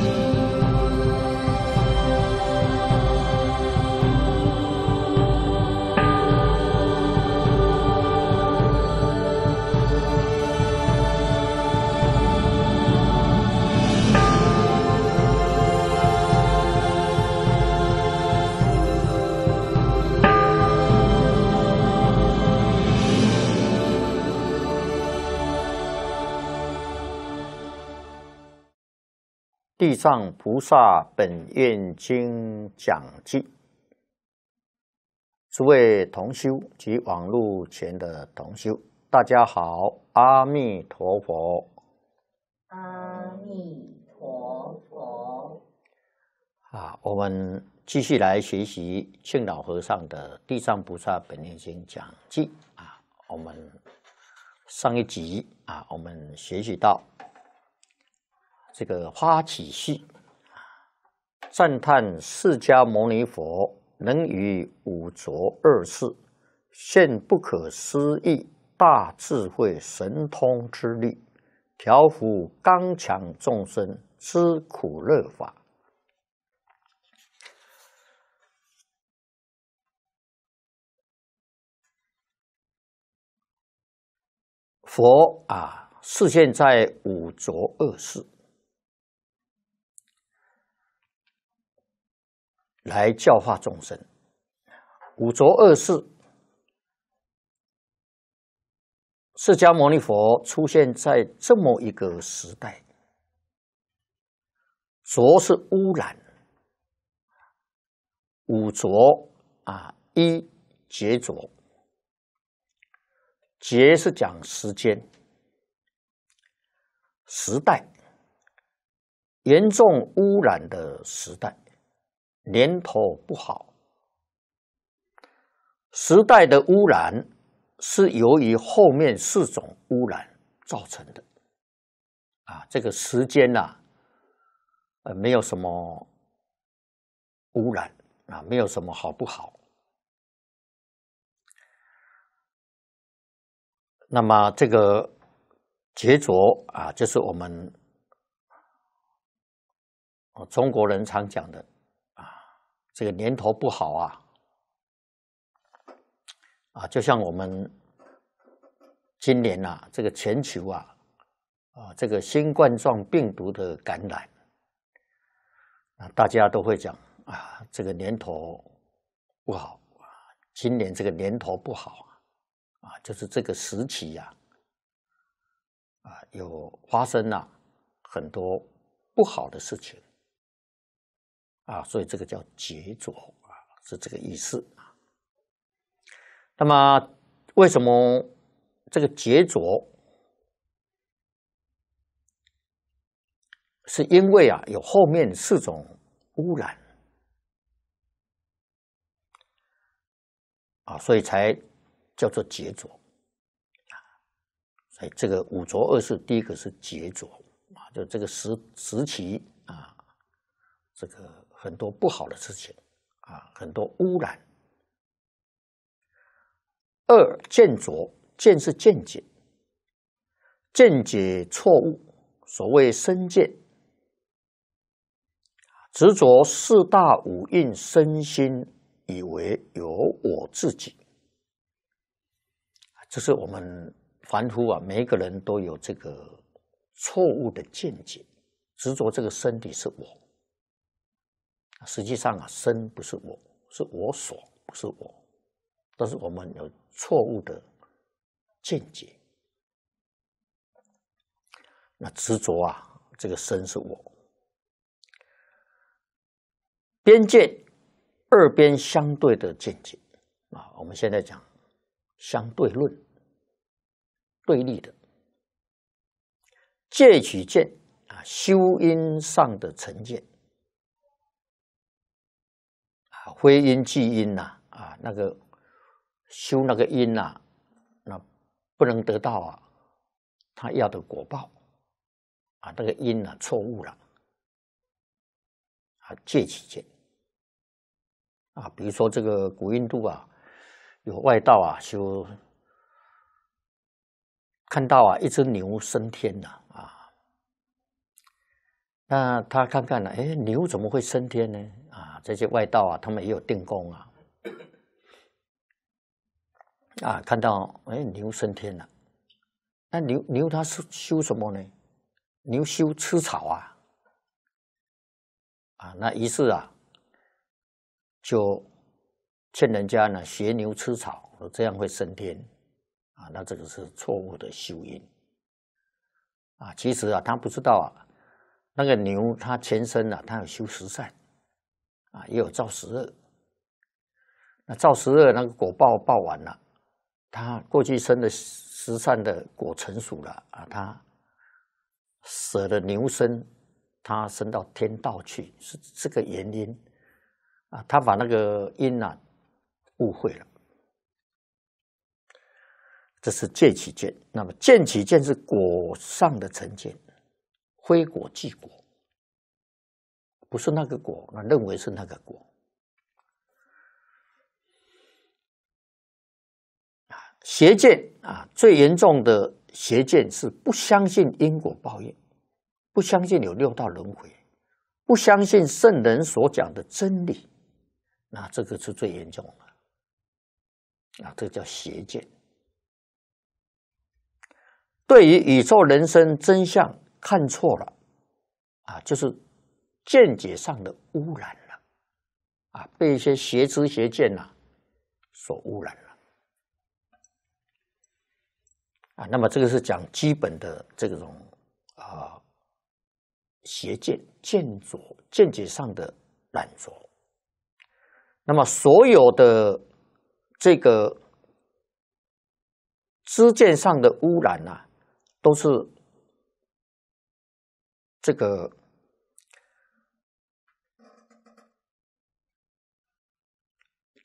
Amen. 地藏菩萨本愿经讲记，诸位同修及网络前的同修，大家好，阿弥陀佛，阿弥陀佛。啊，我们继续来学习庆老和尚的地藏菩萨本愿经讲记啊。我们上一集啊，我们学习到。这个发起序，赞叹释迦牟尼佛能于五浊恶世现不可思议大智慧神通之力，调伏刚强众生知苦乐法。佛啊，示现在五浊恶世。来教化众生，五浊恶世，释迦牟尼佛出现在这么一个时代，浊是污染，五浊啊，一劫浊，劫是讲时间，时代，严重污染的时代。年头不好，时代的污染是由于后面四种污染造成的。啊，这个时间呐，呃，没有什么污染啊，没有什么好不好？那么这个杰作啊，就是我们中国人常讲的。这个年头不好啊！啊，就像我们今年呐，这个全球啊，啊，这个新冠状病毒的感染，啊，大家都会讲啊，这个年头不好，啊，今年这个年头不好啊，就是这个时期呀，啊，有发生了很多不好的事情。啊，所以这个叫杰作啊，是这个意思啊。那么为什么这个杰作？是因为啊，有后面四种污染啊，所以才叫做杰浊啊。所以这个五浊二世，第一个是杰浊啊，就这个时时期啊，这个。很多不好的事情，啊，很多污染。二见浊见是见解，见解错误。所谓身见，执着四大五蕴身心以为有我自己。这是我们凡夫啊，每个人都有这个错误的见解，执着这个身体是我。实际上啊，身不是我，是我所，不是我。但是我们有错误的见解，那执着啊，这个身是我。边界二边相对的见解啊，我们现在讲相对论，对立的借取见啊，修因上的成见。非因即因呐，啊，那个修那个因呐，那不能得到啊他要的果报，啊，那个因呐，错误了，啊，借起见。啊，比如说这个古印度啊，有外道啊修，看到啊一只牛升天了，啊，那他看看呢，哎，牛怎么会升天呢？这些外道啊，他们也有定功啊，啊，看到哎牛升天了，那牛牛他是修什么呢？牛修吃草啊，啊，那于是啊，就劝人家呢学牛吃草，这样会升天啊，那这个是错误的修因啊，其实啊，他不知道啊，那个牛它前身啊，它有修十善。啊，也有赵十二，那赵十二那个果报报完了，他过去生的十善的果成熟了啊，他舍了牛身，他升到天道去，是这个原因啊，他把那个因呢误会了，这是见起见，那么见起见是果上的成见，非果即果。不是那个果，那认为是那个果。啊，邪见啊，最严重的邪见是不相信因果报应，不相信有六道轮回，不相信圣人所讲的真理，那这个是最严重的。啊，这叫邪见。对于宇宙人生真相看错了，啊，就是。见解上的污染了，啊，被一些邪知邪见呐所污染了，啊，那么这个是讲基本的这种啊邪见、见浊、见解上的染浊。那么所有的这个知见上的污染呐，都是这个。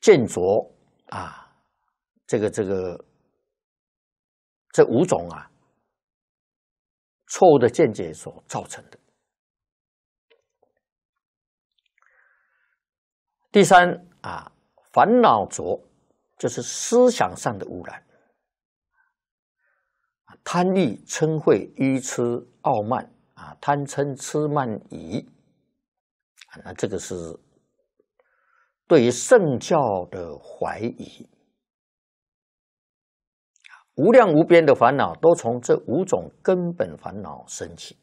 见浊啊，这个这个这五种啊错误的见解所造成的。第三啊，烦恼浊就是思想上的污染，贪欲嗔恚愚痴傲慢啊贪嗔痴慢疑啊，那这个是。对于圣教的怀疑，无量无边的烦恼都从这五种根本烦恼升起。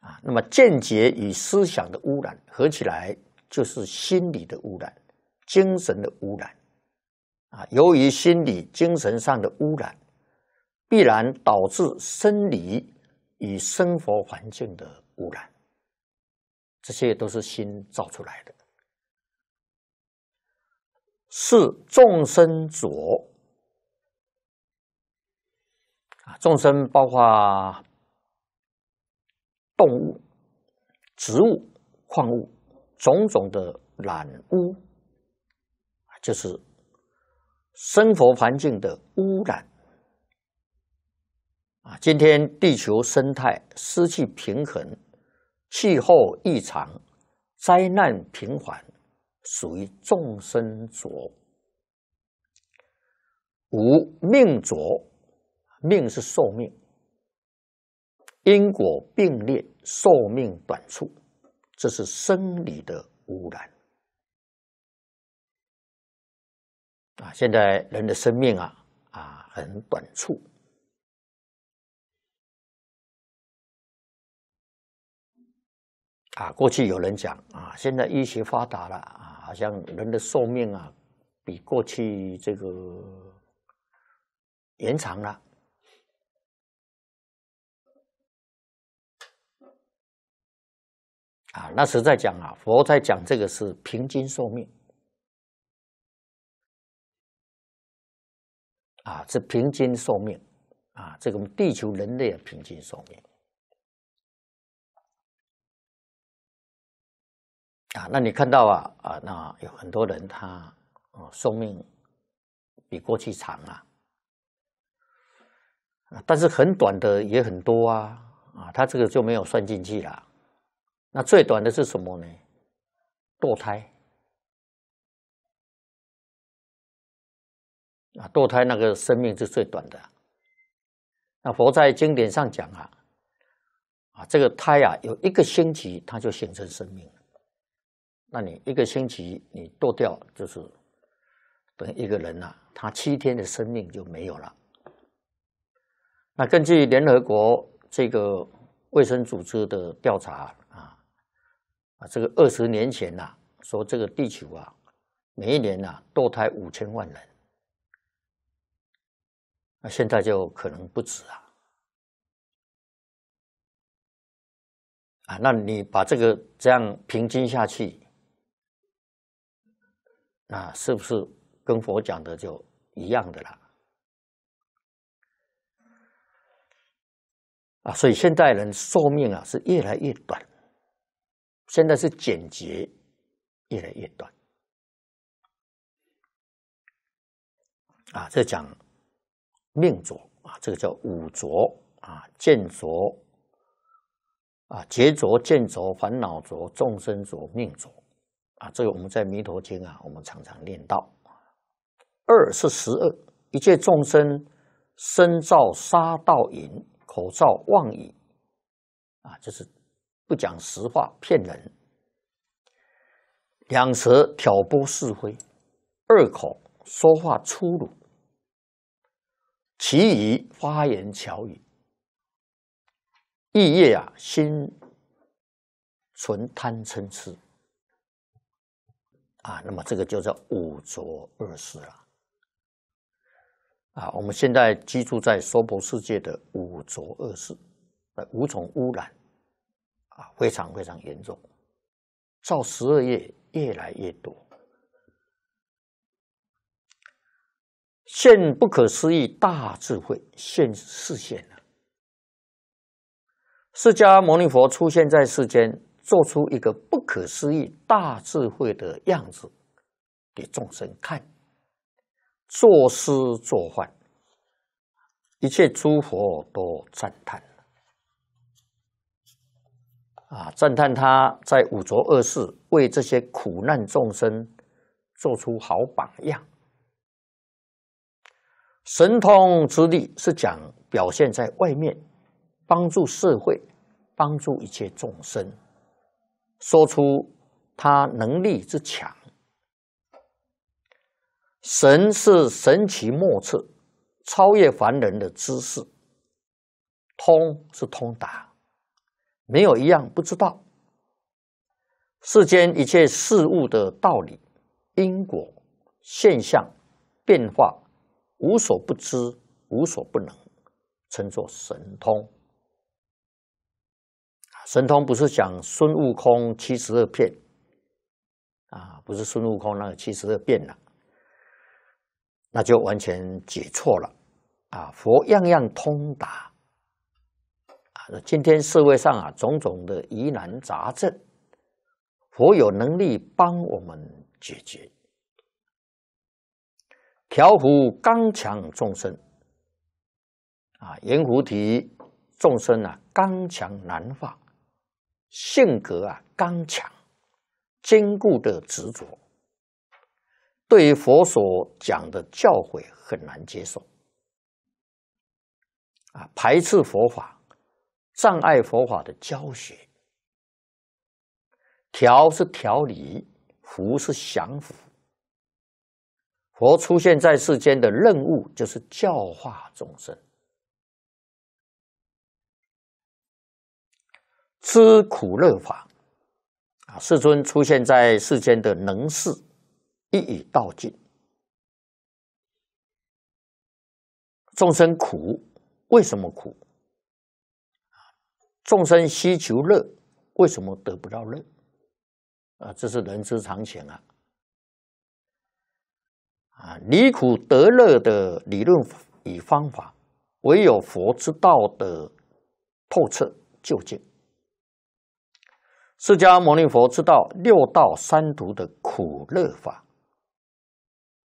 啊，那么见解与思想的污染合起来，就是心理的污染、精神的污染。啊，由于心理、精神上的污染，必然导致生理与生活环境的污染。这些都是心造出来的，是众生浊众生包括动物、植物、矿物，种种的染污，就是生活环境的污染啊！今天地球生态失去平衡。气候异常，灾难频繁，属于众生浊。五命浊，命是寿命，因果并列，寿命短促，这是生理的污染。啊，现在人的生命啊啊很短促。啊，过去有人讲啊，现在医学发达了啊，好像人的寿命啊，比过去这个延长了。啊，那实在讲啊，佛在讲这个是平均寿命。啊，是平均寿命，啊，这个地球人类的平均寿命。啊，那你看到啊啊，那有很多人他啊寿命比过去长啊，但是很短的也很多啊啊，他这个就没有算进去了。那最短的是什么呢？堕胎啊，堕胎那个生命是最短的。那佛在经典上讲啊啊，这个胎啊有一个星期，它就形成生命。那你一个星期你剁掉，就是等于一个人呐，他七天的生命就没有了。那根据联合国这个卫生组织的调查啊，啊，这个二十年前呐，说这个地球啊，每一年呐堕胎五千万人，那现在就可能不止啊，啊，那你把这个这样平均下去。啊，是不是跟佛讲的就一样的了？啊，所以现代人寿命啊是越来越短，现在是简洁越来越短。啊，这讲命浊啊，这个叫五浊啊，见浊啊，劫浊、见浊、烦恼浊、众生浊、命浊。啊，这个我们在《弥陀经》啊，我们常常念到，二是十二，一切众生身造杀盗淫，口造妄语，啊，就是不讲实话骗人，两舌挑拨是非，二口说话粗鲁，其余花言巧语，意业啊，心存贪嗔痴。啊，那么这个就叫五浊恶世了。啊，我们现在居住在娑婆世界的五浊恶世，五种污染，啊，非常非常严重，造十二业越来越多，现不可思议大智慧现世现了，释迦牟尼佛出现在世间。做出一个不可思议大智慧的样子给众生看，作诗作画，一切诸佛都赞叹。啊，赞叹他在五浊恶世为这些苦难众生做出好榜样。神通之力是讲表现在外面，帮助社会，帮助一切众生。说出他能力之强，神是神奇莫测、超越凡人的知识，通是通达，没有一样不知道。世间一切事物的道理、因果、现象、变化，无所不知，无所不能，称作神通。神通不是讲孙悟空七十二变，啊，不是孙悟空那个七十二变了，那就完全解错了，啊，佛样样通达，啊，今天社会上啊种种的疑难杂症，佛有能力帮我们解决，调伏刚强众生，啊，圆菩提众生啊，刚强难化。性格啊，刚强、坚固的执着，对佛所讲的教诲很难接受，啊，排斥佛法，障碍佛法的教学。调是调理，福是降服。佛出现在世间的任务就是教化众生。知苦乐法，啊！世尊出现在世间的能事，一语道尽。众生苦，为什么苦？众生希求乐，为什么得不到乐？啊！这是人之常情啊！啊！离苦得乐的理论与方法，唯有佛之道的透彻究竟。释迦牟尼佛知道六道三毒的苦乐法，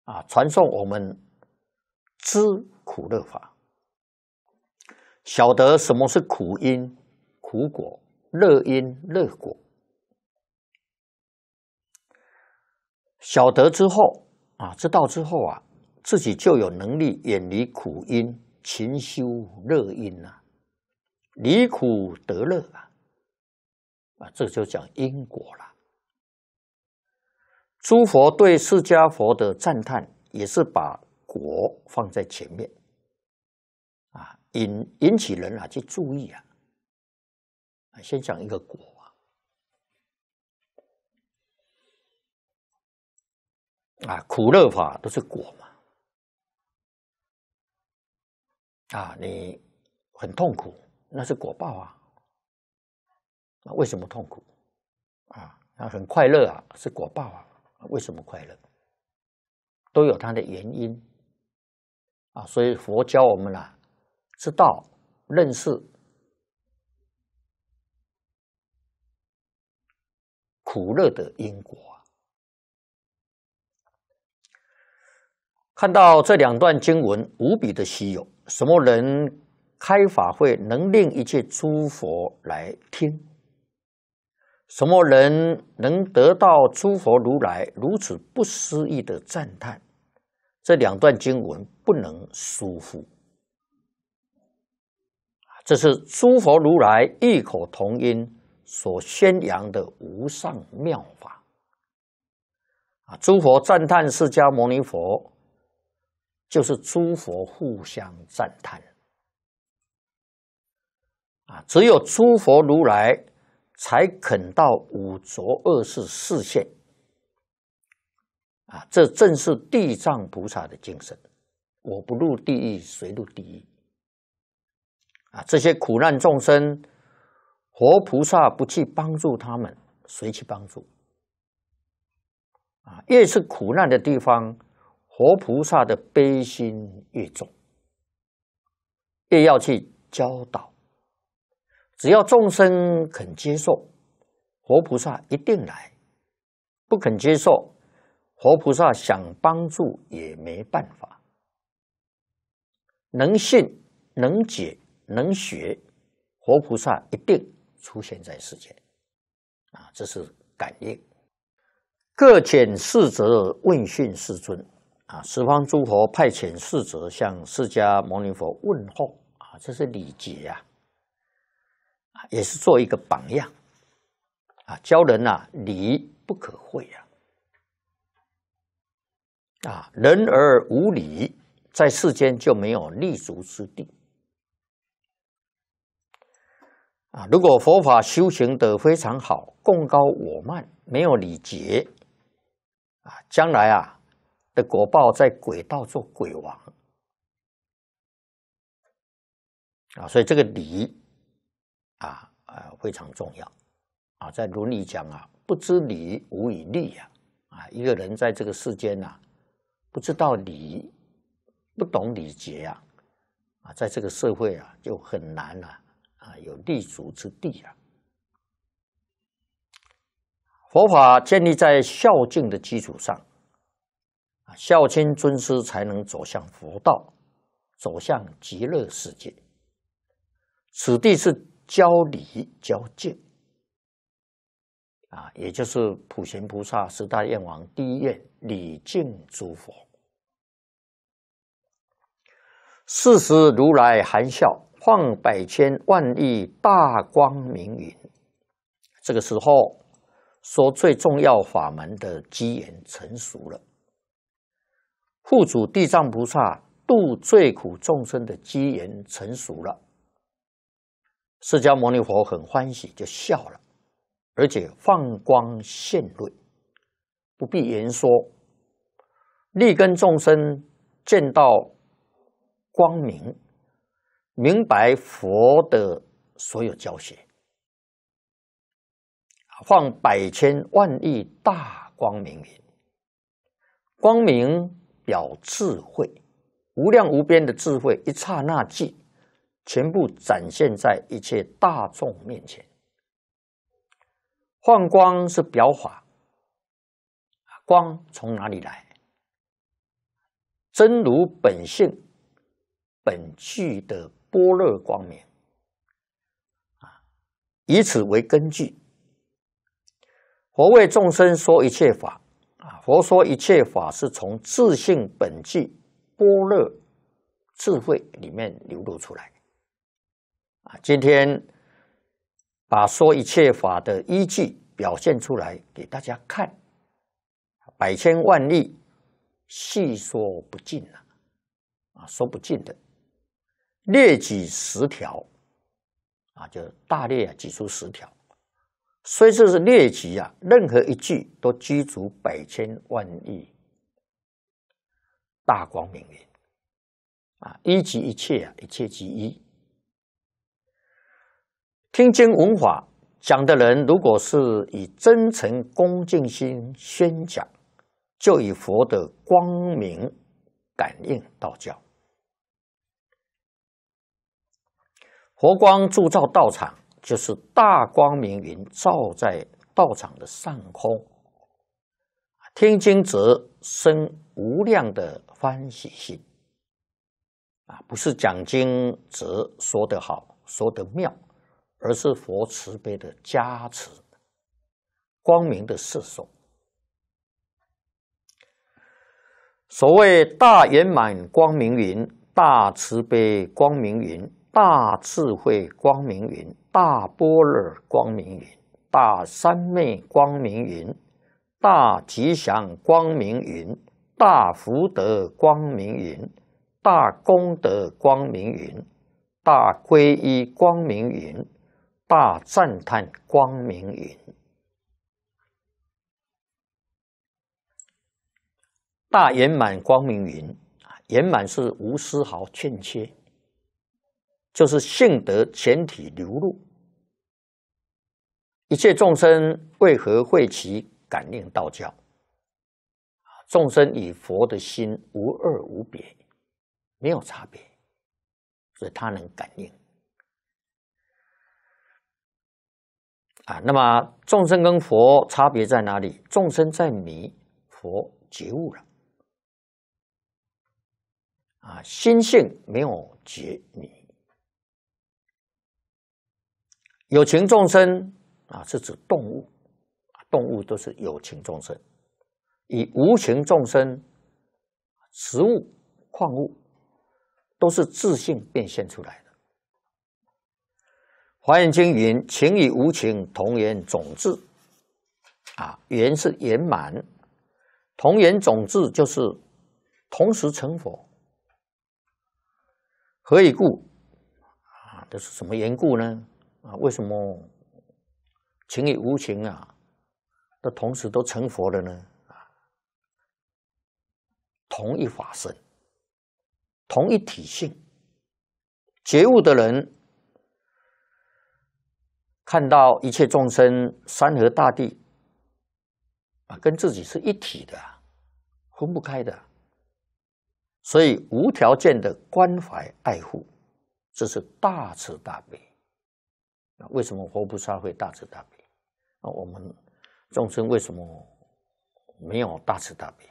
啊，传授我们知苦乐法，晓得什么是苦因苦果、乐因乐果，晓得之后啊，知道之后啊，自己就有能力远离苦因，勤修乐因啊，离苦得乐啊。啊，这就讲因果了。诸佛对释迦佛的赞叹，也是把果放在前面，啊，引引起人啊去注意啊，先讲一个果啊，啊，苦乐法都是果嘛，啊，你很痛苦，那是果报啊。为什么痛苦？啊，他很快乐啊，是果报啊。为什么快乐？都有它的原因啊。所以佛教我们啦，知道认识苦乐的因果。看到这两段经文，无比的稀有。什么人开法会，能令一切诸佛来听？什么人能得到诸佛如来如此不思议的赞叹？这两段经文不能疏忽。这是诸佛如来异口同音所宣扬的无上妙法。啊，诸佛赞叹释迦牟尼佛，就是诸佛互相赞叹。啊，只有诸佛如来。才肯到五浊恶世世界。啊，这正是地藏菩萨的精神。我不入地狱，谁入地狱？啊，这些苦难众生，活菩萨不去帮助他们，谁去帮助？啊，越是苦难的地方，活菩萨的悲心越重，越要去教导。只要众生肯接受，活菩萨一定来；不肯接受，活菩萨想帮助也没办法。能信、能解、能学，活菩萨一定出现在世间。啊，这是感应。各遣侍者问讯世尊。啊，十方诸佛派遣侍者向释迦牟尼佛问候。啊，这是礼节呀。也是做一个榜样，啊，教人啊，礼不可讳啊。啊，人而无礼，在世间就没有立足之地，啊，如果佛法修行的非常好，共高我慢没有礼节，啊，将来啊的果报在鬼道做鬼王，啊，所以这个礼。啊，啊非常重要，啊，在伦理讲啊，不知礼无以立呀，啊，一个人在这个世间呐，不知道礼，不懂礼节呀，啊，在这个社会啊，就很难呐，啊，有立足之地啊。佛法建立在孝敬的基础上，啊，孝亲尊师才能走向佛道，走向极乐世界。此地是。交理交戒，啊，也就是普贤菩萨十大愿王第一愿礼敬诸佛。四时如来含笑放百千万亿大光明云，这个时候说最重要法门的机缘成熟了，护主地藏菩萨度最苦众生的机缘成熟了。释迦牟尼佛很欢喜，就笑了，而且放光现瑞，不必言说，立根众生见到光明，明白佛的所有教学，放百千万亿大光明，光明表智慧，无量无边的智慧，一刹那即。全部展现在一切大众面前。幻光是表法，光从哪里来？真如本性本具的般若光明啊！以此为根据，佛为众生说一切法啊！佛说一切法是从自性本具般若智慧里面流露出来。啊，今天把说一切法的依据表现出来给大家看，百千万亿，细说不尽啊，啊，说不尽的，列举十条，啊，就大列啊，举出十条，虽说是列举啊，任何一句都具足百千万亿大光明月，啊，一即一切啊，一切即一。听经闻法讲的人，如果是以真诚恭敬心宣讲，就以佛的光明感应道教。佛光铸造道场，就是大光明云照在道场的上空。听经则生无量的欢喜心。啊，不是讲经则说得好，说得妙。而是佛慈悲的加持，光明的示手。所谓大圆满光明云，大慈悲光明云，大智慧光明云，大般若光明云，大三昧光明云，大吉祥光明云，大福德光明云，大功德光明云，大皈依光明云。大赞叹光明云，大圆满光明云圆满是无丝毫欠缺，就是性德全体流露。一切众生为何会起感应道教？众生与佛的心无二无别，没有差别，所以他能感应。啊，那么众生跟佛差别在哪里？众生在迷，佛觉悟了。啊，心性没有觉迷，有情众生啊是指动物，动物都是有情众生，以无情众生，食物、矿物都是自性变现出来的。华严经云：“情与无情同源种质。”啊，源是圆满，同源种质就是同时成佛。何以故？啊，这是什么缘故呢？啊，为什么情与无情啊的同时都成佛了呢？啊，同一法身，同一体性，觉悟的人。看到一切众生、山河大地，啊，跟自己是一体的，分不开的，所以无条件的关怀爱护，这是大慈大悲。那为什么佛菩萨会大慈大悲？那我们众生为什么没有大慈大悲？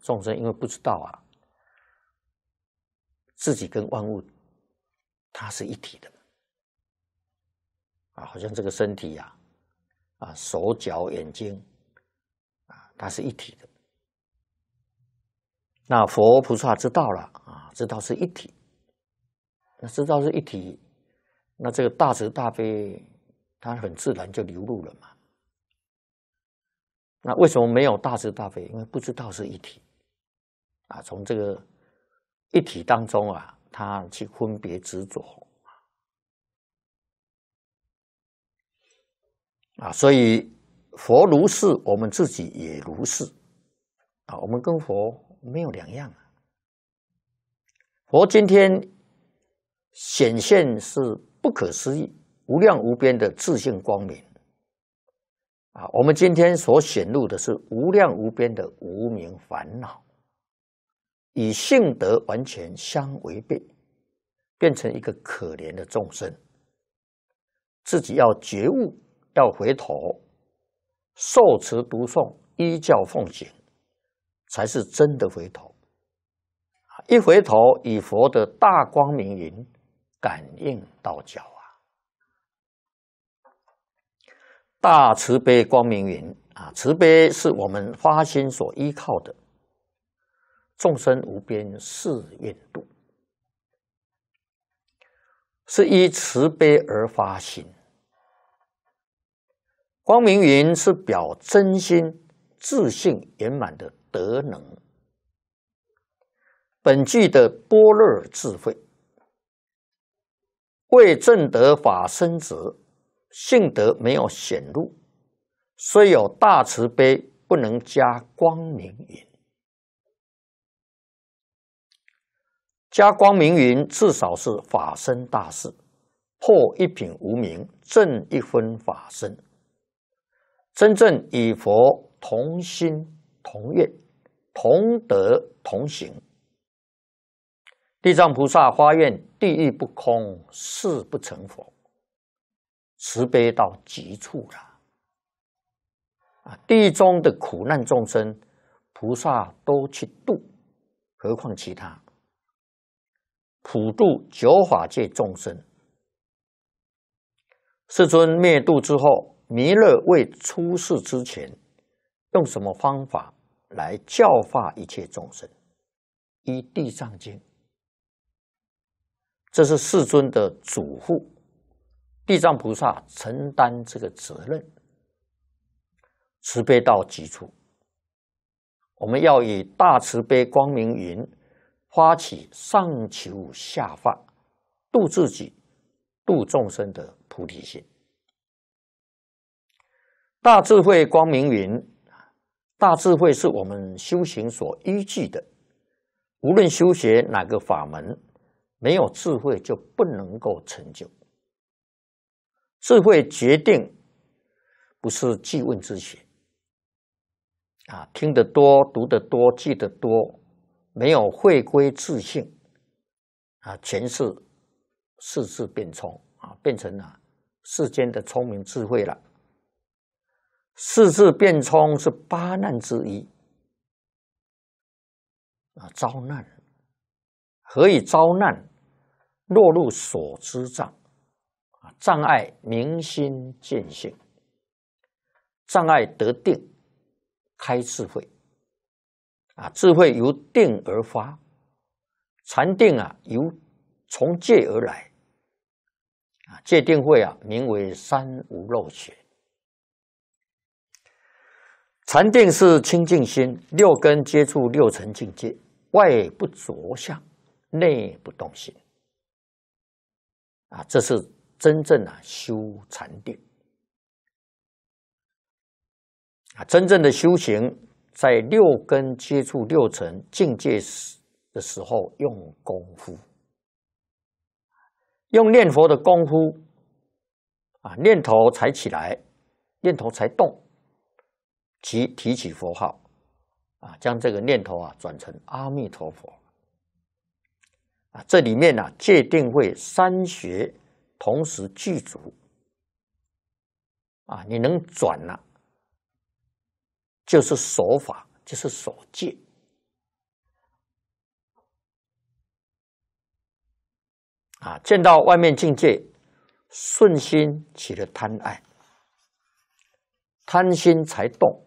众生因为不知道啊，自己跟万物它是一体的。啊，好像这个身体呀，啊，手脚眼睛，啊，它是一体的。那佛菩萨知道了啊，知道是一体，那知道是一体，那这个大慈大悲，它很自然就流露了嘛。那为什么没有大慈大悲？因为不知道是一体，啊，从这个一体当中啊，他去分别执着。啊，所以佛如是，我们自己也如是，啊，我们跟佛没有两样啊。佛今天显现是不可思议、无量无边的自信光明，啊，我们今天所显露的是无量无边的无明烦恼，与性德完全相违背，变成一个可怜的众生，自己要觉悟。要回头，受持读诵依教奉行，才是真的回头。一回头，以佛的大光明云感应到脚啊，大慈悲光明云啊，慈悲是我们发心所依靠的，众生无边誓愿度，是依慈悲而发心。光明云是表真心、自信圆满的德能。本句的波若智慧为正德法身子，性德没有显露，虽有大慈悲，不能加光明云。加光明云，至少是法身大事，破一品无名，正一分法身。真正与佛同心、同愿、同德、同行，地藏菩萨发愿：地狱不空，誓不成佛。慈悲到极处了啊！地狱中的苦难众生，菩萨都去度，何况其他？普度九法界众生。世尊灭度之后。弥勒未出世之前，用什么方法来教化一切众生？依《地藏经》，这是世尊的嘱咐，地藏菩萨承担这个责任，慈悲到极处。我们要以大慈悲光明云发起上求下化，度自己，度众生的菩提心。大智慧，光明云。大智慧是我们修行所依据的。无论修学哪个法门，没有智慧就不能够成就。智慧决定不是记问之学啊！听得多，读得多，记得多，没有回归自信啊，全是世事变聪啊，变成了世间的聪明智慧了。四字变冲是八难之一，啊，遭难，何以遭难？落入所知障，啊，障碍明心见性，障碍得定开智慧，啊，智慧由定而发，禅定啊，由从戒而来，啊，戒定慧啊，名为三无漏学。禅定是清净心，六根接触六层境界，外不着相，内不动心。啊，这是真正的修禅定。啊，真正的修行，在六根接触六层境界时的时候，用功夫，用念佛的功夫。啊，念头才起来，念头才动。提提起佛号，啊，将这个念头啊转成阿弥陀佛，啊，这里面呢戒定慧三学同时具足，啊，你能转了，就是所法，就是所戒，啊，见到外面境界顺心起了贪爱，贪心才动。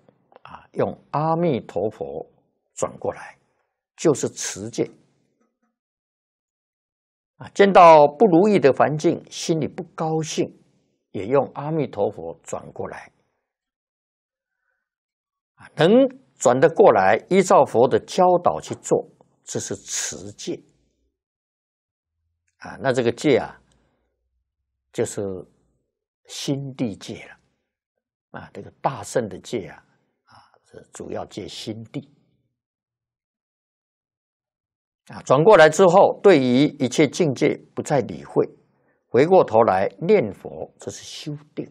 用阿弥陀佛转过来，就是持戒啊。见到不如意的环境，心里不高兴，也用阿弥陀佛转过来能转得过来，依照佛的教导去做，这是持戒啊。那这个戒啊，就是心地戒了啊。这个大圣的戒啊。是主要借心地啊，转过来之后，对于一切境界不再理会，回过头来念佛，这是修定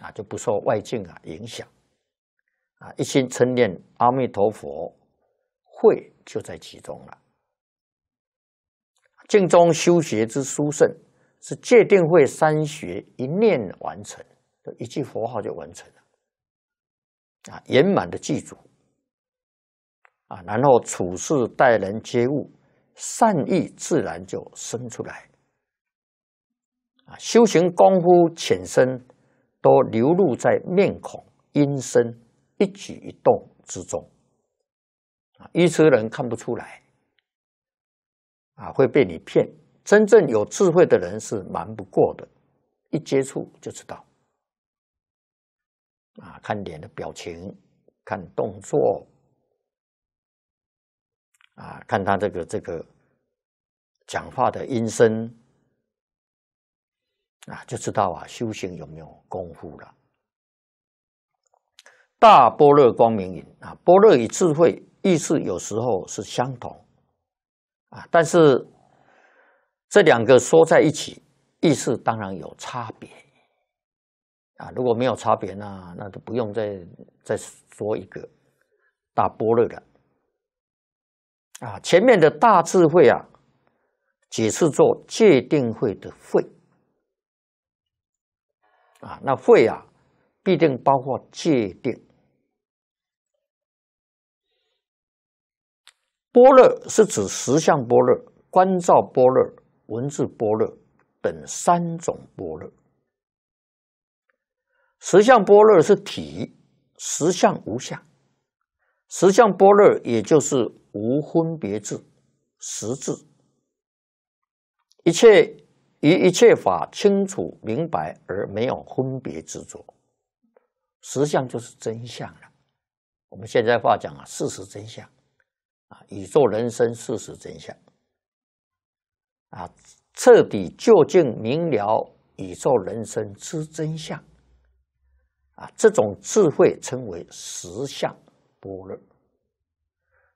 啊，就不受外境啊影响啊，一心称念阿弥陀佛，慧就在其中了。净中修学之殊胜，是戒定慧三学一念完成，一句佛号就完成了。啊，圆满的祭祖，啊，然后处事待人接物，善意自然就生出来。啊，修行功夫浅深，都流露在面孔、音声、一举一动之中。啊，愚痴人看不出来，啊，会被你骗。真正有智慧的人是瞒不过的，一接触就知道。啊，看脸的表情，看动作，啊，看他这个这个讲话的音声，啊，就知道啊修行有没有功夫了。大波若光明云啊，波若与智慧意识有时候是相同，啊，但是这两个说在一起意思当然有差别。啊，如果没有差别呢？那就不用再再说一个大波乐了。啊，前面的大智慧啊，解释做界定慧的慧。啊，那慧啊，必定包括界定。波乐是指实相波乐、观照波乐、文字波乐等三种波乐。实相波若是体，实相无相，实相波若也就是无分别智，实智，一切一一切法清楚明白而没有分别执着，实相就是真相了。我们现在话讲啊，事实真相，啊，宇宙人生事实真相，啊，彻底究竟明了宇宙人生之真相。啊，这种智慧称为实相波乐。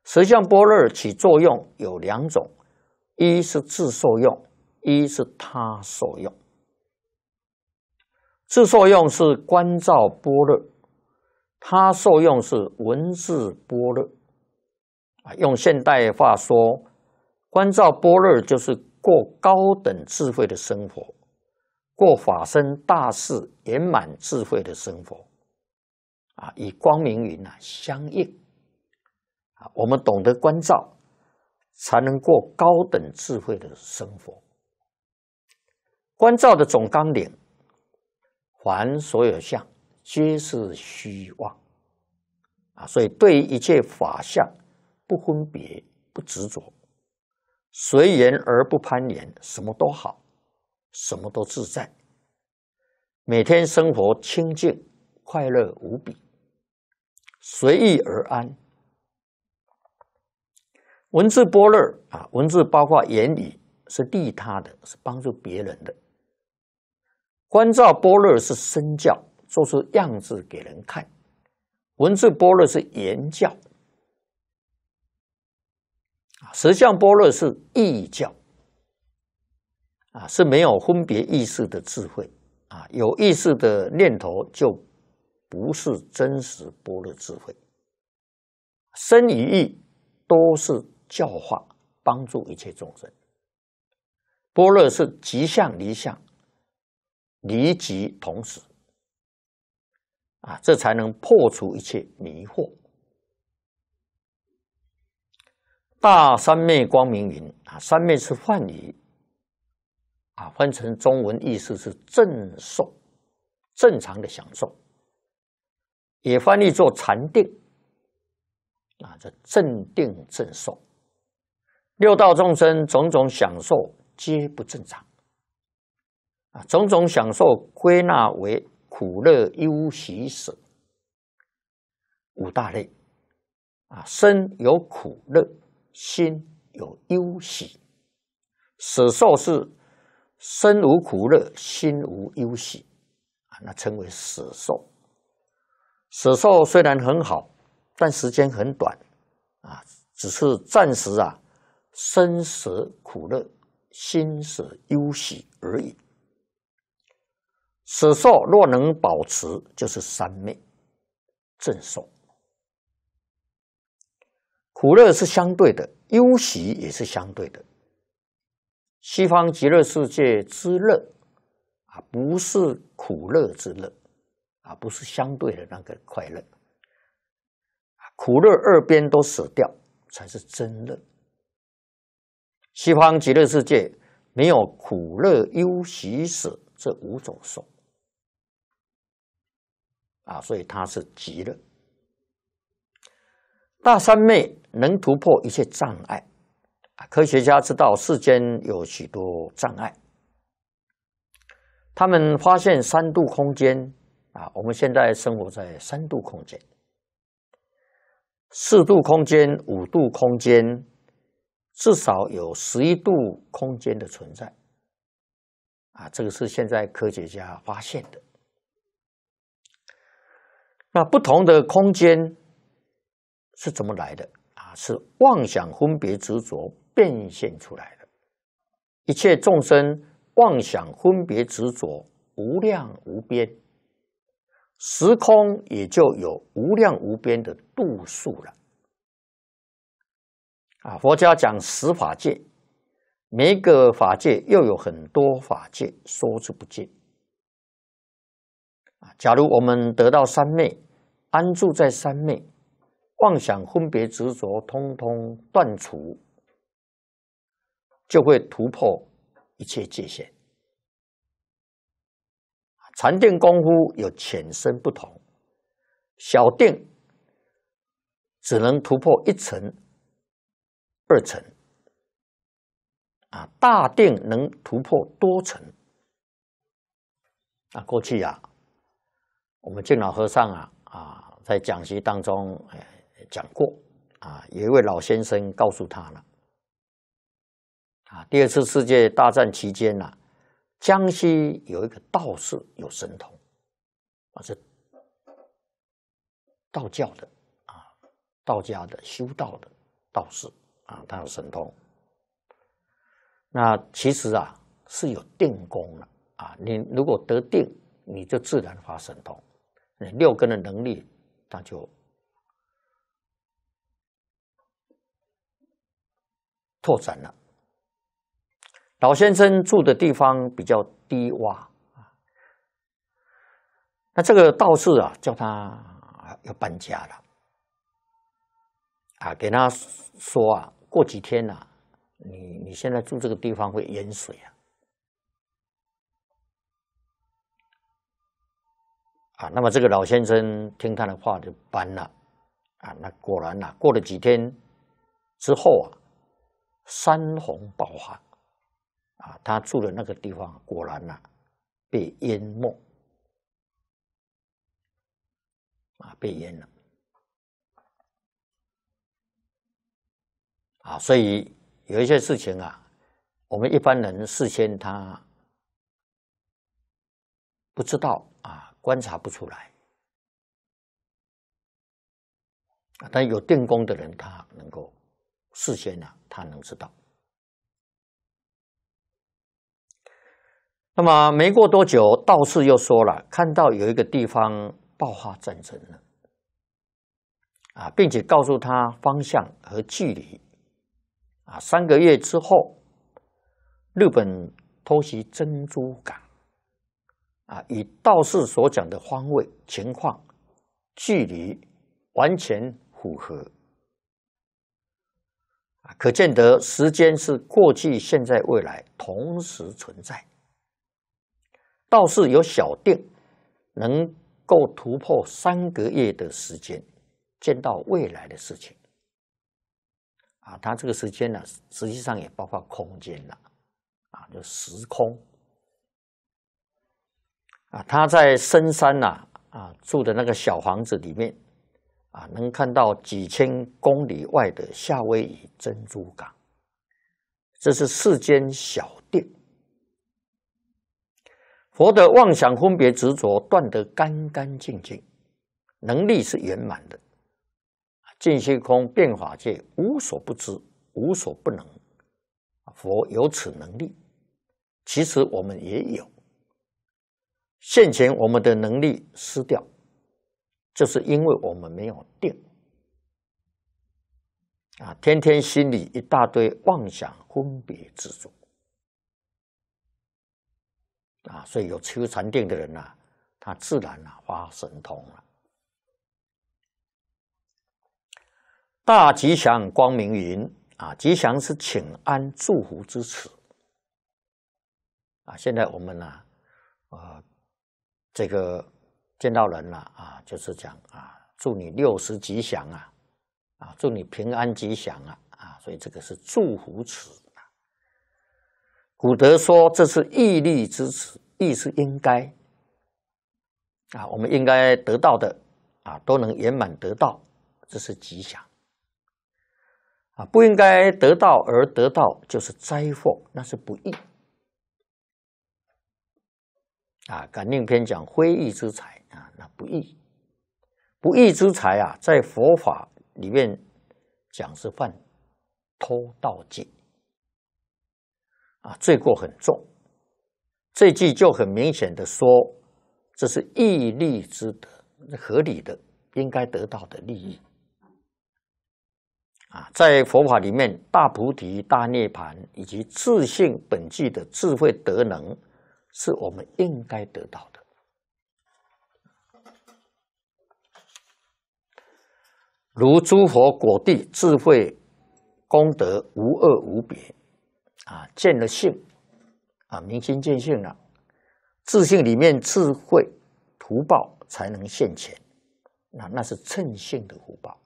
实相波乐起作用有两种，一是自受用，一是他受用。自受用是观照波乐，他受用是文字波乐。啊，用现代话说，观照波乐就是过高等智慧的生活。过法身大士圆满智慧的生活，啊，与光明云呐相应，啊，我们懂得关照，才能过高等智慧的生活。关照的总纲领，凡所有相，皆是虚妄，啊，所以对一切法相不分别、不执着，随缘而不攀缘，什么都好。什么都自在，每天生活清净快乐无比，随意而安。文字波乐啊，文字包括言语，是利他的是帮助别人的。观照波乐是身教，做出样子给人看。文字波乐是言教，啊，实相波乐是意教。啊，是没有分别意识的智慧啊，有意识的念头就不是真实般若智慧。生与意都是教化，帮助一切众生。般若是即相离相，离即同时啊，这才能破除一切迷惑。大三昧光明云啊，三昧是幻语。啊，翻成中文意思是“正受”，正常的享受。也翻译做“禅定”，啊，这正定正受。六道众生种种享受皆不正常，啊，种种享受归纳为苦、乐、忧、喜、舍五大类。啊，身有苦乐，心有忧喜，死受是。身无苦乐，心无忧喜，啊，那称为死寿。死寿虽然很好，但时间很短，啊，只是暂时啊，生死苦乐，心死忧喜而已。死寿若能保持，就是三昧正寿。苦乐是相对的，忧喜也是相对的。西方极乐世界之乐，啊，不是苦乐之乐，啊，不是相对的那个快乐，苦乐二边都舍掉，才是真乐。西方极乐世界没有苦乐、忧喜、死这五种受，啊，所以它是极乐。大三昧能突破一切障碍。科学家知道世间有许多障碍，他们发现三度空间，啊，我们现在生活在三度空间，四度空间、五度空间，至少有十一度空间的存在，啊，这个是现在科学家发现的。那不同的空间是怎么来的？啊，是妄想、分别、执着。变现出来的，一切众生妄想分别执着无量无边，时空也就有无量无边的度数了。啊，佛家讲十法界，每一个法界又有很多法界，说之不尽。啊，假如我们得到三昧，安住在三昧，妄想分别执着通通断除。就会突破一切界限。禅定功夫有浅深不同，小定只能突破一层、二层，啊，大定能突破多层。那过去啊，我们敬老和尚啊啊，在讲席当中讲过啊，有一位老先生告诉他了。啊，第二次世界大战期间呢，江西有一个道士有神通，啊，是道教的啊，道家的修道的道士啊，他有神通。那其实啊是有定功了啊，你如果得定，你就自然发神通，你六根的能力那就拓展了。老先生住的地方比较低洼啊，那这个道士啊，叫他要搬家了，啊，给他说啊，过几天啊，你你现在住这个地方会淹水啊，啊，那么这个老先生听他的话就搬了，啊，那果然呐，过了几天之后啊，山洪暴发。啊，他住的那个地方果然呐，被淹没，啊，被淹了，啊，所以有一些事情啊，我们一般人事先他不知道啊，观察不出来，但有电工的人，他能够事先呢，他能知道。那么没过多久，道士又说了：“看到有一个地方爆发战争了，啊，并且告诉他方向和距离，啊，三个月之后，日本偷袭珍珠港，啊，以道士所讲的方位、情况、距离完全符合，可见得时间是过去、现在、未来同时存在。”倒是有小店能够突破三个月的时间，见到未来的事情。啊，他这个时间呢，实际上也包括空间了，啊，就时空。啊，他在深山呐，啊，住的那个小房子里面，啊，能看到几千公里外的夏威夷珍珠港。这是世间小。佛的妄想、分别、执着断得干干净净，能力是圆满的。净虚空，变法界，无所不知，无所不能。佛有此能力，其实我们也有。现前我们的能力失掉，就是因为我们没有定。啊，天天心里一大堆妄想、分别、执着。啊，所以有修禅定的人呐，他自然啊发神通了。大吉祥光明云啊，吉祥是请安祝福之词啊。现在我们呢，呃，这个见到人了啊，就是讲啊，祝你六十吉祥啊，啊，祝你平安吉祥啊，啊，所以这个是祝福词。古德说：“这是义利之词，义是应该啊，我们应该得到的啊，都能圆满得到，这是吉祥啊。不应该得到而得到，就是灾祸，那是不义啊。感应篇》讲非义之财啊，那不义，不义之财啊，在佛法里面讲是犯偷盗戒。”啊，罪过很重。这句就很明显的说，这是义利之德，合理的应该得到的利益。啊，在佛法里面，大菩提、大涅盘以及自性本具的智慧德能，是我们应该得到的。如诸佛果地智慧功德无二无别。啊，见了性，啊，明心见性了，自信里面智慧福报才能现前，那那是称性的福报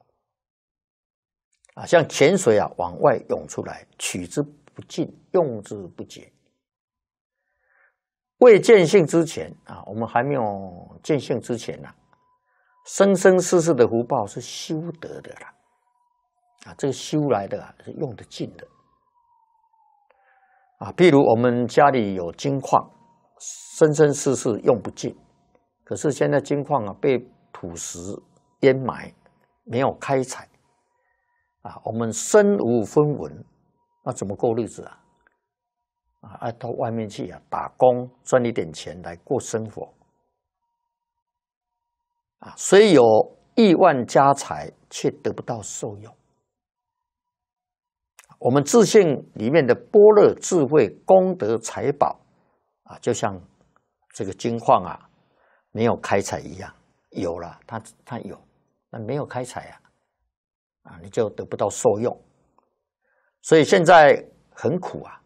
啊，像泉水啊往外涌出来，取之不尽，用之不竭。未见性之前啊，我们还没有见性之前呢，生生世世的福报是修得的啦，啊，这个修来的啊是用得尽的。啊，譬如我们家里有金矿，生生世世用不尽。可是现在金矿啊被土石掩埋，没有开采。啊，我们身无分文，那怎么过日子啊？啊，到外面去啊打工，赚一点钱来过生活。啊，虽有亿万家财，却得不到受用。我们自信里面的般若智慧、功德财宝，啊，就像这个金矿啊，没有开采一样，有了它，它有，那没有开采啊，啊，你就得不到受用。所以现在很苦啊，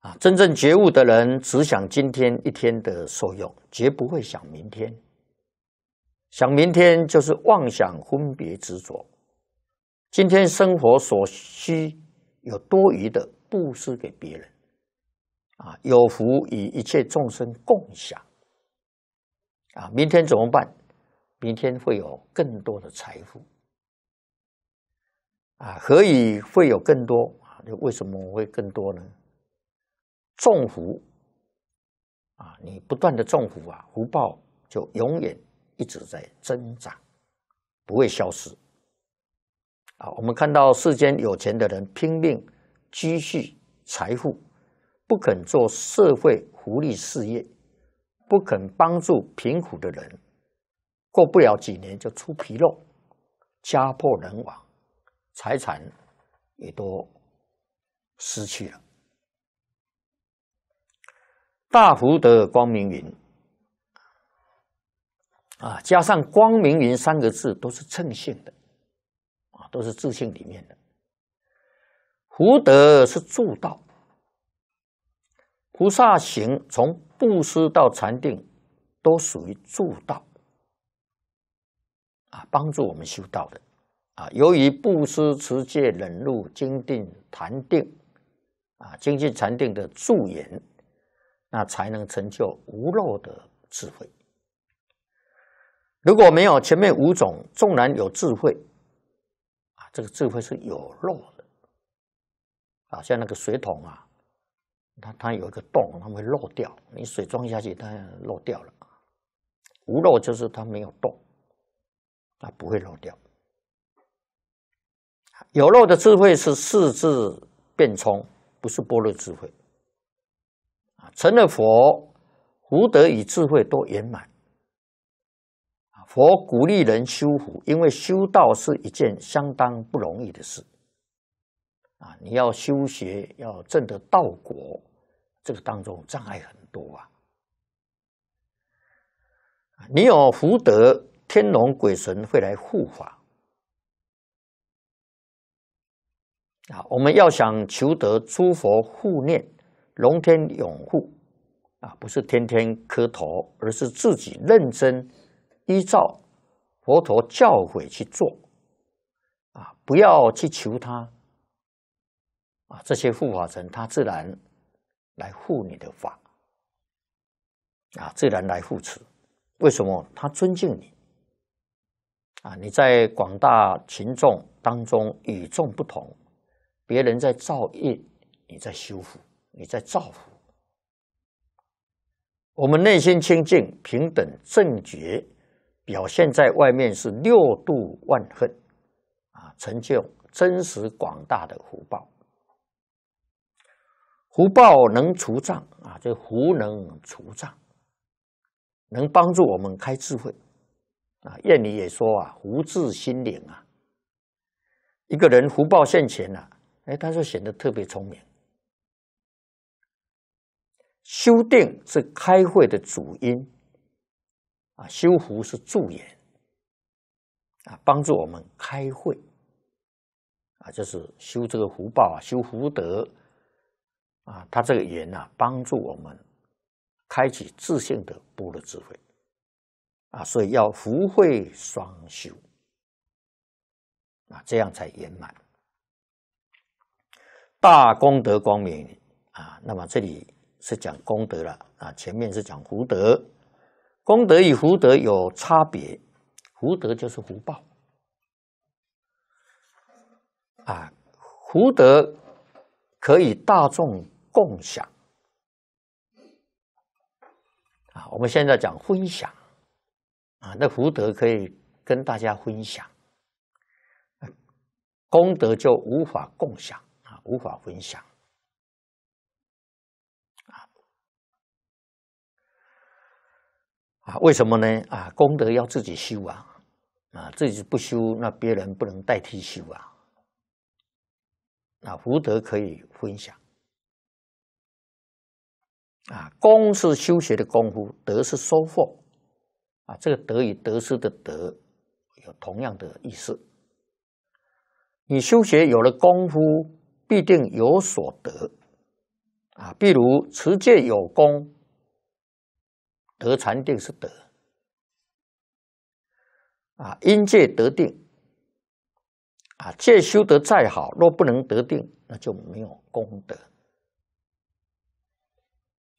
啊，真正觉悟的人只想今天一天的受用，绝不会想明天。想明天就是妄想、分别、执着。今天生活所需有多余的，布施给别人，啊，有福与一切众生共享，啊，明天怎么办？明天会有更多的财富，啊，何以会有更多？啊，为什么会更多呢？种福，啊，你不断的种福啊，福报就永远一直在增长，不会消失。啊，我们看到世间有钱的人拼命积蓄财富，不肯做社会福利事业，不肯帮助贫苦的人，过不了几年就出纰漏，家破人亡，财产也都失去了。大福德光明云啊，加上“光明云”三个字都是称性的。都是自信里面的，福德是助道，菩萨行从布施到禅定，都属于助道，啊，帮助我们修道的，啊，由于布施、持戒、忍辱、精定、禅定，啊，精进禅定的助引，那才能成就无漏的智慧。如果没有前面五种，纵然有智慧。这个智慧是有漏的，啊，像那个水桶啊，它它有一个洞，它会漏掉。你水装下去，它漏掉了。无漏就是它没有洞，它不会漏掉。有漏的智慧是四字变冲，不是般若智慧。啊，成了佛，福德与智慧都圆满。佛鼓励人修福，因为修道是一件相当不容易的事啊！你要修学，要证得道果，这个当中障碍很多啊。你有福德，天龙鬼神会来护法啊！我们要想求得诸佛护念，龙天永护啊，不是天天磕头，而是自己认真。依照佛陀教诲去做，啊，不要去求他，啊，这些护法神他自然来护你的法，啊，自然来护持。为什么？他尊敬你，啊，你在广大群众当中与众不同，别人在造业，你在修复，你在造福。我们内心清净、平等、正觉。表现在外面是六度万恨，啊，成就真实广大的福报。福报能除障啊，这福能除障，能帮助我们开智慧。啊，谚里也说啊，福至心灵啊。一个人福报现前呢，哎，他就显得特别聪明。修定是开会的主因。啊，修福是助缘啊，帮助我们开会啊，就是修这个福报啊，修福德啊，他这个缘呐，帮助我们开启自信的般若智慧啊，所以要福慧双修啊，这样才圆满大功德光明啊。那么这里是讲功德了啊，前面是讲福德。功德与福德有差别，福德就是福报，啊，福德可以大众共享，啊，我们现在讲分享，啊，那福德可以跟大家分享，功德就无法共享啊，无法分享。啊，为什么呢？啊，功德要自己修啊，啊，自己不修，那别人不能代替修啊。那福德可以分享。啊，功是修学的功夫，德是收获。啊，这个“德与“得失”的“德有同样的意思。你修学有了功夫，必定有所得。啊，譬如持戒有功。得禅定是德，啊，因戒得定啊，戒修得再好，若不能得定，那就没有功德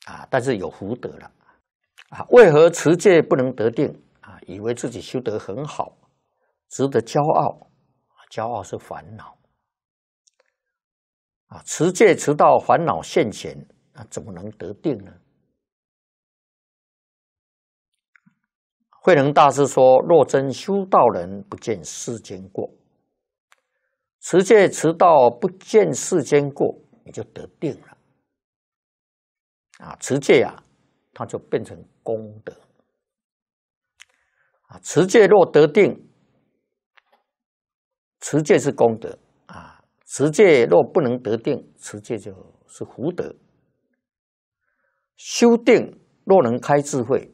啊，但是有福德了啊。为何持戒不能得定啊？以为自己修得很好，值得骄傲，骄傲是烦恼啊。持戒持到烦恼现前，那怎么能得定呢？慧能大师说：“若真修道人，不见世间过；持戒持道，不见世间过，你就得定了。啊，持戒呀，它就变成功德。啊，持戒若得定，持戒是功德。啊，持戒若不能得定，持戒就是福德。修定若能开智慧。”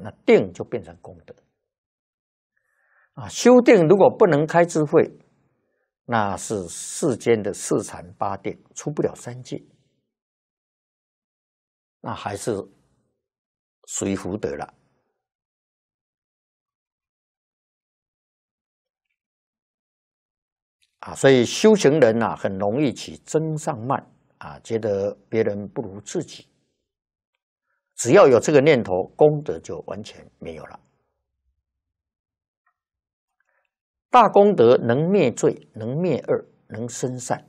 那定就变成功德啊！修定如果不能开智慧，那是世间的四禅八定出不了三界，那还是属于福德了啊！所以修行人呐，很容易起争上慢啊，觉得别人不如自己。只要有这个念头，功德就完全没有了。大功德能灭罪，能灭恶，能生善。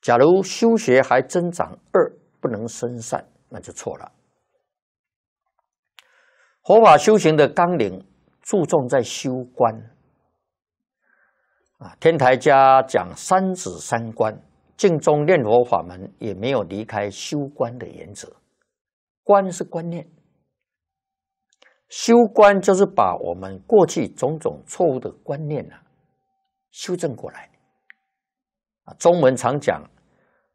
假如修学还增长恶，不能生善，那就错了。佛法修行的纲领，注重在修观。啊，天台家讲三子三观，净宗念佛法门也没有离开修观的原则。观是观念，修观就是把我们过去种种错误的观念啊、修正过来。啊，中文常讲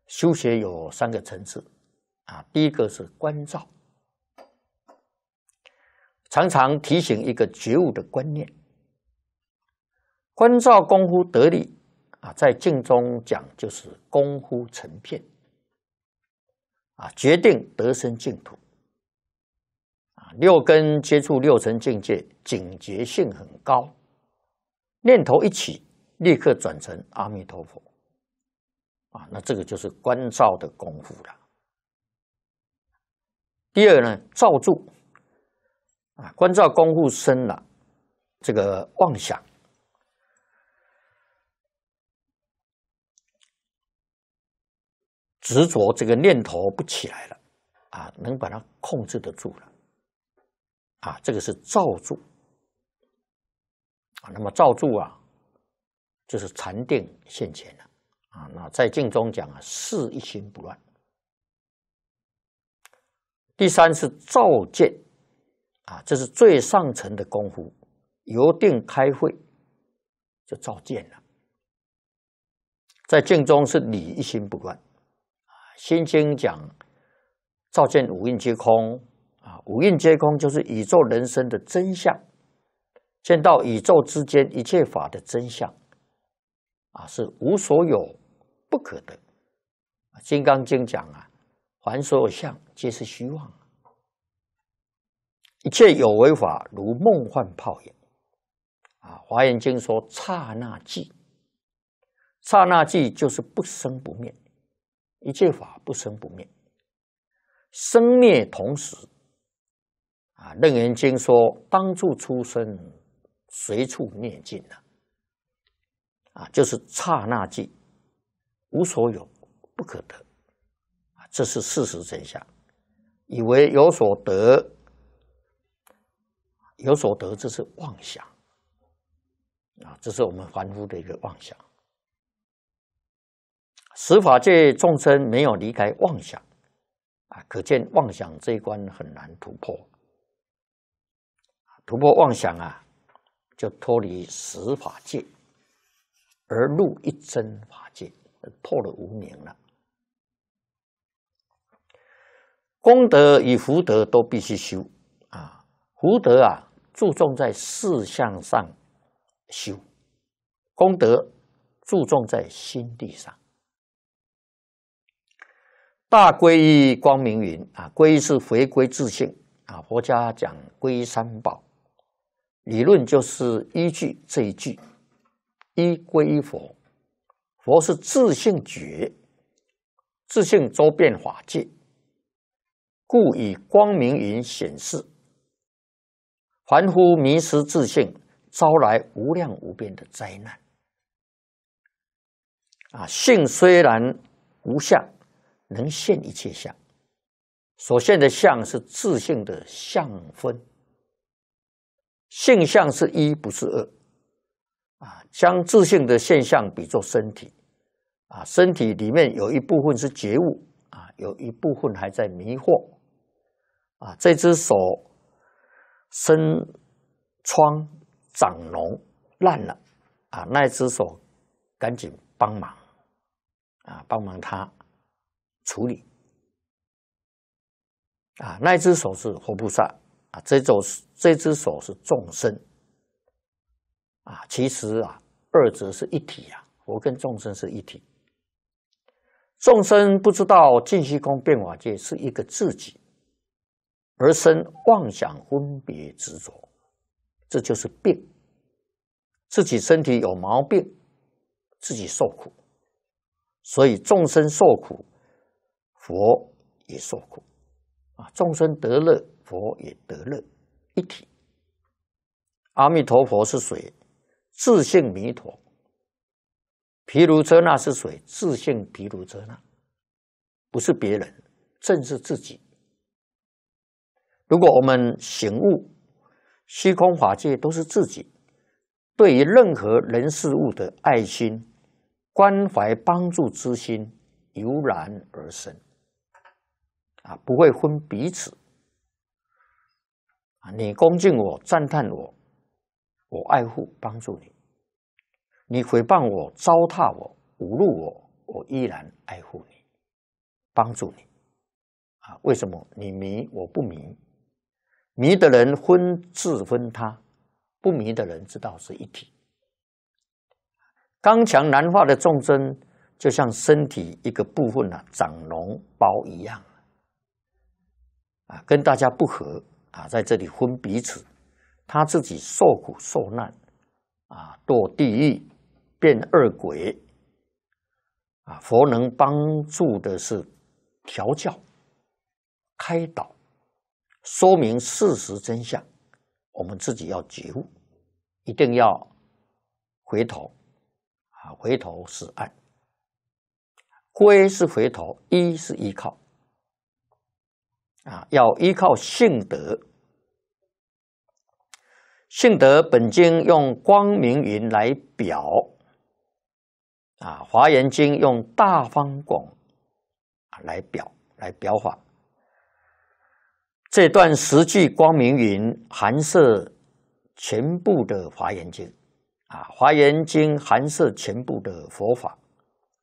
修学有三个层次，啊，第一个是观照，常常提醒一个觉悟的观念。观照功夫得力，啊，在经中讲就是功夫成片。啊，决定得生净土。啊，六根接触六尘境界，警觉性很高，念头一起，立刻转成阿弥陀佛。啊，那这个就是观照的功夫了。第二呢，照住啊，观照功夫生了这个妄想。执着这个念头不起来了，啊，能把它控制得住了，啊，这个是造住，啊，那么造住啊，就是禅定现前了，啊，那在经中讲啊，事一心不乱。第三是照见，啊，这是最上层的功夫，由定开会就照见了，在静中是理一心不乱。《心经》讲，照见五蕴皆空，啊，五蕴皆空就是宇宙人生的真相，见到宇宙之间一切法的真相，啊，是无所有不可得。《金刚经》讲啊，凡所有相，皆是虚妄，一切有为法，如梦幻泡影，啊，《华严经》说刹那寂，刹那寂就是不生不灭。一切法不生不灭，生灭同时。啊，《楞严经》说：“当处出生，随处灭尽了。”啊，就是刹那即无所有，不可得。啊，这是事实真相。以为有所得，有所得，这是妄想。啊，这是我们凡夫的一个妄想。十法界众生没有离开妄想，啊，可见妄想这一关很难突破。突破妄想啊，就脱离十法界，而入一真法界，破了无明了。功德与福德都必须修啊，福德啊，注重在事相上修；功德注重在心地上。大归依光明云啊，归依是回归自性啊。佛家讲归依三宝，理论就是依据这一句：一归依佛，佛是自性觉，自性周遍法界，故以光明云显示，凡夫迷失自性，招来无量无边的灾难啊。性虽然无相。能现一切相，所现的相是自性的相分，性相是一不是二，啊，将自性的现象比作身体，啊，身体里面有一部分是觉悟，啊，有一部分还在迷惑，啊，这只手生疮长脓烂了，啊，那只手赶紧帮忙，啊，帮忙他。处理啊，那只手是佛菩萨啊，这种这只手是众生啊。其实啊，二者是一体啊，佛跟众生是一体。众生不知道净虚空变化界是一个自己，而生妄想分别执着，这就是病，自己身体有毛病，自己受苦，所以众生受苦。佛也受苦啊！众生得乐，佛也得乐，一体。阿弥陀佛是谁？自性弥陀。毗卢遮那是谁？自性毗卢遮那，不是别人，正是自己。如果我们醒悟，虚空法界都是自己，对于任何人事物的爱心、关怀、帮助之心，油然而生。啊，不会分彼此。啊，你恭敬我、赞叹我，我爱护、帮助你；你诽谤我、糟蹋我、侮辱我，我依然爱护你、帮助你。啊，为什么你迷，我不迷？迷的人分自分，他不迷的人知道是一体。刚强难化的众生，就像身体一个部分啊，长脓包一样。啊，跟大家不和啊，在这里分彼此，他自己受苦受难，啊，堕地狱，变恶鬼，啊，佛能帮助的是调教、开导、说明事实真相，我们自己要觉悟，一定要回头，啊，回头是岸，归是回头，依是依靠。啊，要依靠性德。性德本经用光明云来表，啊，《华严经》用大方广啊来表，来表法。这段十句光明云含摄全部的《华严经》，啊，《华严经》含摄全部的佛法，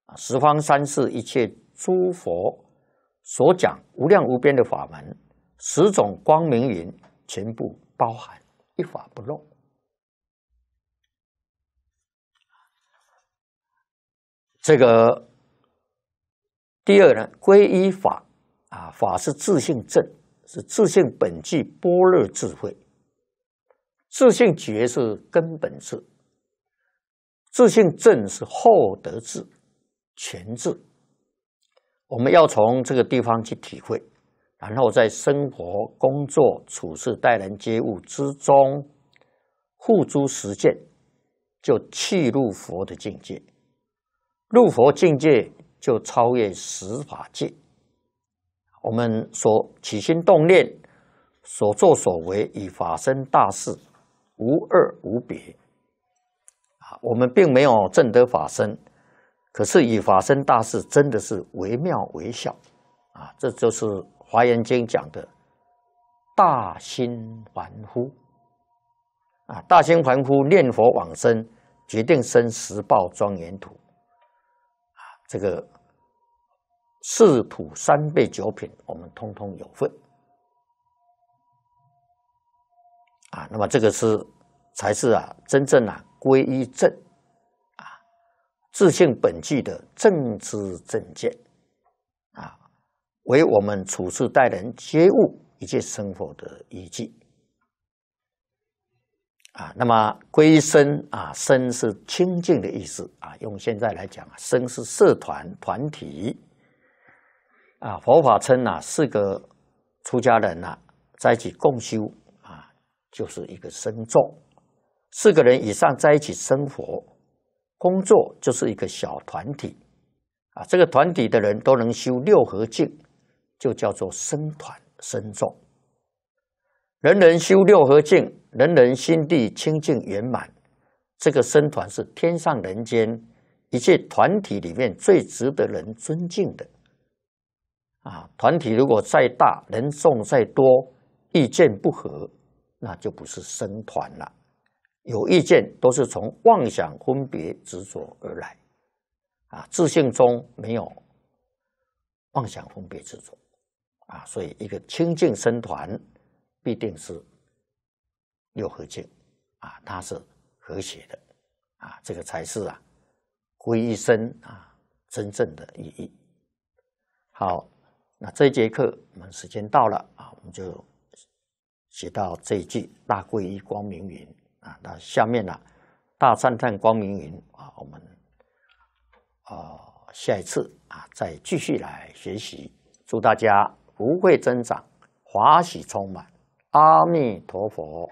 啊，十方三世一切诸佛。所讲无量无边的法门，十种光明云全部包含，一法不漏。这个第二呢，皈依法啊，法是自性正，是自性本具般若智慧，自性觉是根本智，自性正是后得智，全智。我们要从这个地方去体会，然后在生活、工作、处事、待人接物之中，付诸实践，就弃入佛的境界。入佛境界就超越十法界。我们所起心动念，所作所为与法身大事无二无别啊！我们并没有证得法身。可是，以法身大事真的是惟妙惟肖啊！这就是《华严经》讲的“大兴凡夫”啊，“大兴凡夫念佛往生，决定生十报庄严土”啊，这个四土三辈九品，我们通通有份啊。那么，这个是才是啊，真正啊，归依正。自性本具的正知正见，啊，为我们处事待人接物以及生活的依据。啊，那么归身啊，身是清净的意思啊，用现在来讲啊，身是社团团体。啊，佛法称啊，四个出家人啊，在一起共修啊，就是一个身众，四个人以上在一起生活。工作就是一个小团体，啊，这个团体的人都能修六合敬，就叫做生团生众。人人修六合敬，人人心地清净圆满，这个生团是天上人间一切团体里面最值得人尊敬的。啊，团体如果再大，人众再多，意见不合，那就不是生团了。有意见都是从妄想、分别、执着而来，啊，自信中没有妄想、分别、执着，啊，所以一个清净僧团必定是六合镜啊，它是和谐的，啊，这个才是啊，皈依僧啊真正的意义。好，那这节课我们时间到了啊，我们就写到这一句大皈依光明云。啊，那下面呢？大赞叹光明云啊，我们哦，下一次啊，再继续来学习。祝大家福慧增长，华喜充满。阿弥陀佛。